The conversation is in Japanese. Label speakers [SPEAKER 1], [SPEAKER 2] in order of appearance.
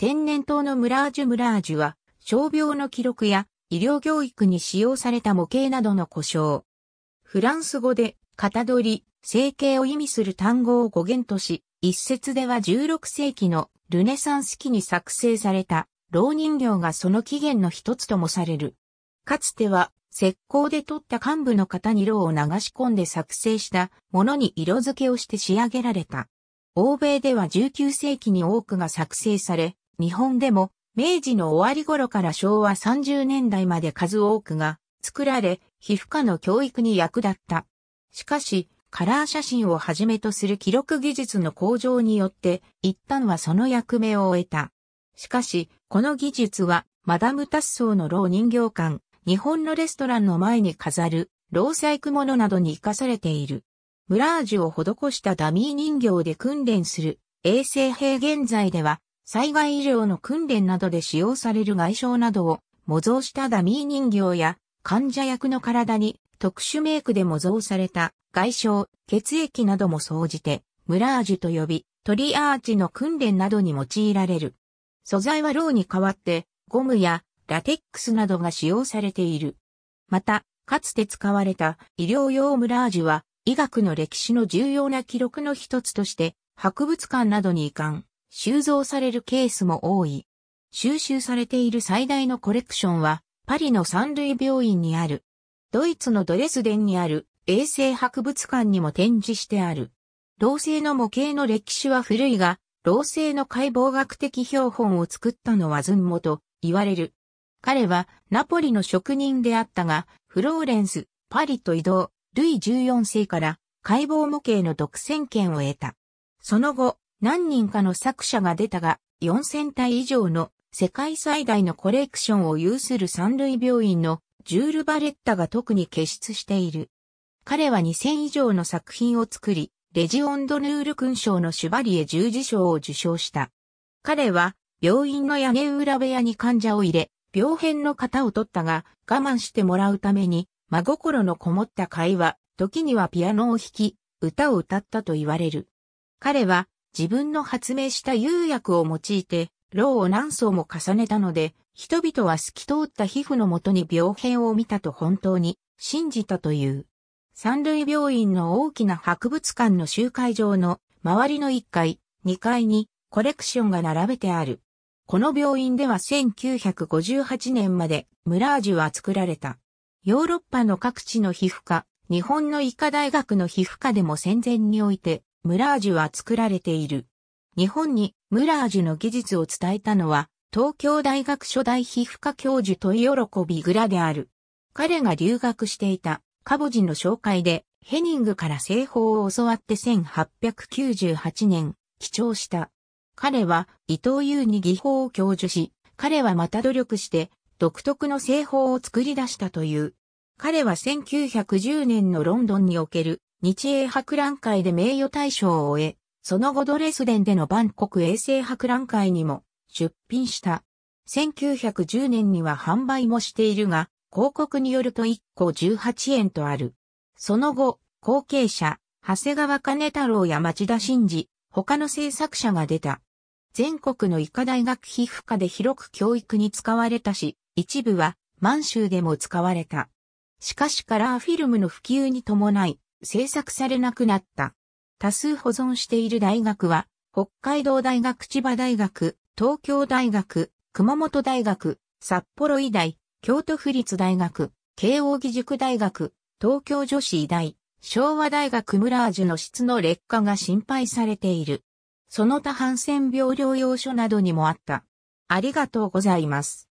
[SPEAKER 1] 天然痘のムラージュムラージュは、傷病の記録や医療教育に使用された模型などの故障。フランス語で、型取り、整形を意味する単語を語源とし、一説では16世紀のルネサンス期に作成された、老人形がその起源の一つともされる。かつては、石膏で取った幹部の型に色を流し込んで作成したものに色付けをして仕上げられた。欧米では19世紀に多くが作成され、日本でも明治の終わり頃から昭和30年代まで数多くが作られ、皮膚科の教育に役立った。しかし、カラー写真をはじめとする記録技術の向上によって、一旦はその役目を終えた。しかし、この技術は、マダム・タッソーの老人形館、日本のレストランの前に飾る、老細工物などに活かされている。ムラージュを施したダミー人形で訓練する、衛生兵現在では、災害医療の訓練などで使用される外傷などを模造したダミー人形や患者役の体に特殊メイクで模造された外傷、血液なども総じてムラージュと呼び、トリアーチの訓練などに用いられる。素材はローに代わってゴムやラテックスなどが使用されている。また、かつて使われた医療用ムラージュは医学の歴史の重要な記録の一つとして博物館などに移管。収蔵されるケースも多い。収集されている最大のコレクションは、パリの三類病院にある、ドイツのドレスデンにある衛生博物館にも展示してある。老星の模型の歴史は古いが、老星の解剖学的標本を作ったのはズンモと言われる。彼はナポリの職人であったが、フローレンス、パリと移動、ルイ14世から解剖模型の独占権を得た。その後、何人かの作者が出たが、4000体以上の世界最大のコレクションを有する三類病院のジュール・バレッタが特に傑出している。彼は2000以上の作品を作り、レジオンドヌール勲章のシュバリエ十字章を受章した。彼は、病院の屋根裏部屋に患者を入れ、病変の型を取ったが、我慢してもらうために、真心のこもった会話、時にはピアノを弾き、歌を歌ったと言われる。彼は、自分の発明した釉薬を用いて、牢を何層も重ねたので、人々は透き通った皮膚のもとに病変を見たと本当に信じたという。三類病院の大きな博物館の集会場の周りの1階、2階にコレクションが並べてある。この病院では1958年までムラージュは作られた。ヨーロッパの各地の皮膚科、日本の医科大学の皮膚科でも戦前においてムラージュは作られている。日本にムラージュの技術を伝えたのは、東京大学初代皮膚科教授と喜びグラである。彼が留学していたカボジの紹介でヘニングから製法を教わって1898年、記帳した。彼は伊藤優に技法を教授し、彼はまた努力して独特の製法を作り出したという。彼は1910年のロンドンにおける日英博覧会で名誉大賞を終え、その後ドレスデンでの万国衛星博覧会にも出品した。1910年には販売もしているが、広告によると1個18円とある。その後、後継者、長谷川金太郎や町田真二、他の制作者が出た。全国の医科大学皮膚科で広く教育に使われたし、一部は満州でも使われた。しかしカラーフィルムの普及に伴い、制作されなくなった。多数保存している大学は、北海道大学、千葉大学、東京大学、熊本大学、札幌医大、京都府立大学、慶応義塾大学、東京女子医大、昭和大学ムラージュの質の劣化が心配されている。その他ハンセン病療養所などにもあった。ありがとうございます。